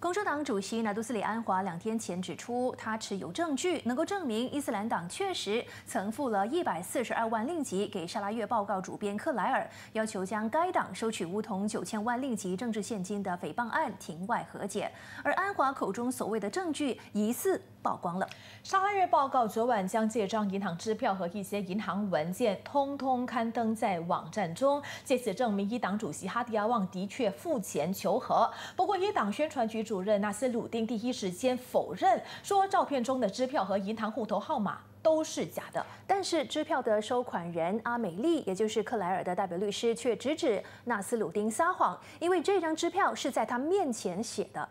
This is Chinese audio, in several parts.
公社党主席纳杜斯里安华两天前指出，他持有证据能够证明伊斯兰党确实曾付了一百四十二万令吉给沙拉月报告主编克莱尔，要求将该党收取乌童九千万令吉政治现金的诽谤案庭外和解。而安华口中所谓的证据疑似曝光了。沙拉月报告昨晚将这张银行支票和一些银行文件通通刊登在网站中，借此证明一党主席哈迪亚旺的确付钱求和。不过，一党宣传局。主任纳斯鲁丁第一时间否认说，照片中的支票和银行户头号码都是假的。但是，支票的收款人阿美丽，也就是克莱尔的代表律师，却直指纳斯鲁丁撒谎，因为这张支票是在他面前写的。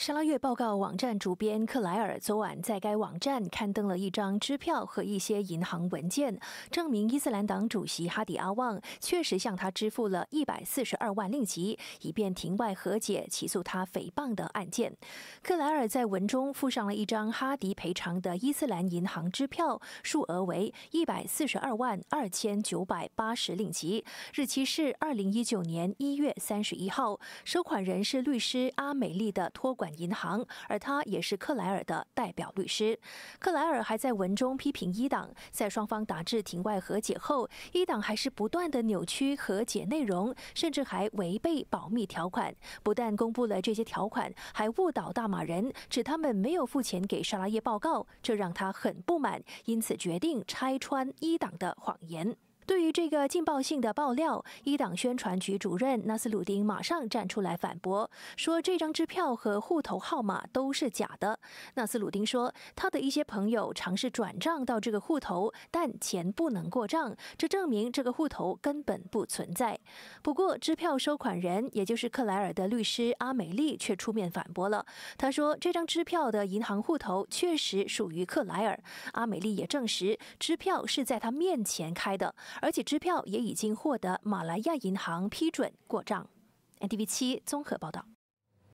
《沙拉月》报告网站主编克莱尔昨晚在该网站刊登了一张支票和一些银行文件，证明伊斯兰党主席哈迪阿旺确实向他支付了一百四十二万令吉，以便庭外和解起诉他诽谤的案件。克莱尔在文中附上了一张哈迪赔偿的伊斯兰银行支票，数额为一百四十二万二千九百八十令吉，日期是二零一九年一月三十一号，收款人是律师阿美丽的托管。银行，而他也是克莱尔的代表律师。克莱尔还在文中批评一党，在双方达至庭外和解后，一党还是不断的扭曲和解内容，甚至还违背保密条款，不但公布了这些条款，还误导大马人，指他们没有付钱给沙拉耶报告，这让他很不满，因此决定拆穿一党的谎言。对于这个劲爆性的爆料，一朗宣传局主任纳斯鲁丁马上站出来反驳，说这张支票和户头号码都是假的。纳斯鲁丁说，他的一些朋友尝试转账到这个户头，但钱不能过账，这证明这个户头根本不存在。不过，支票收款人，也就是克莱尔的律师阿美丽却出面反驳了。他说，这张支票的银行户头确实属于克莱尔。阿美丽也证实，支票是在他面前开的。而且支票也已经获得马来亚银行批准过账。NTV 七综合报道。